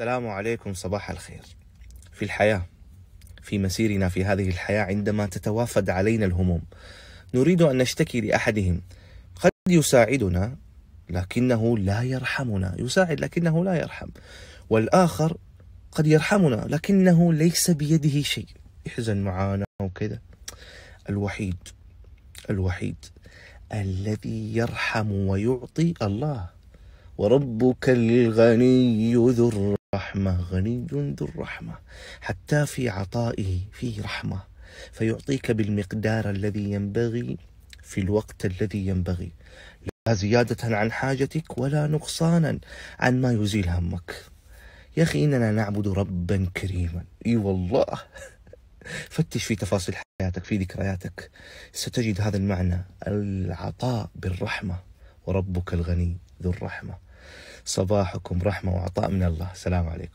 السلام عليكم صباح الخير. في الحياة في مسيرنا في هذه الحياة عندما تتوافد علينا الهموم نريد أن نشتكي لأحدهم قد يساعدنا لكنه لا يرحمنا، يساعد لكنه لا يرحم. والآخر قد يرحمنا لكنه ليس بيده شيء، يحزن معانا وكذا. الوحيد الوحيد الذي يرحم ويعطي الله وربك الغني ذر الرحمة غني ذو الرحمة حتى في عطائه فيه رحمة فيعطيك بالمقدار الذي ينبغي في الوقت الذي ينبغي لا زيادة عن حاجتك ولا نقصانا عن ما يزيل همك يا أخي إننا نعبد ربا كريما إي والله فتش في تفاصيل حياتك في ذكرياتك ستجد هذا المعنى العطاء بالرحمة وربك الغني ذو الرحمه صباحكم رحمة وعطاء من الله سلام عليكم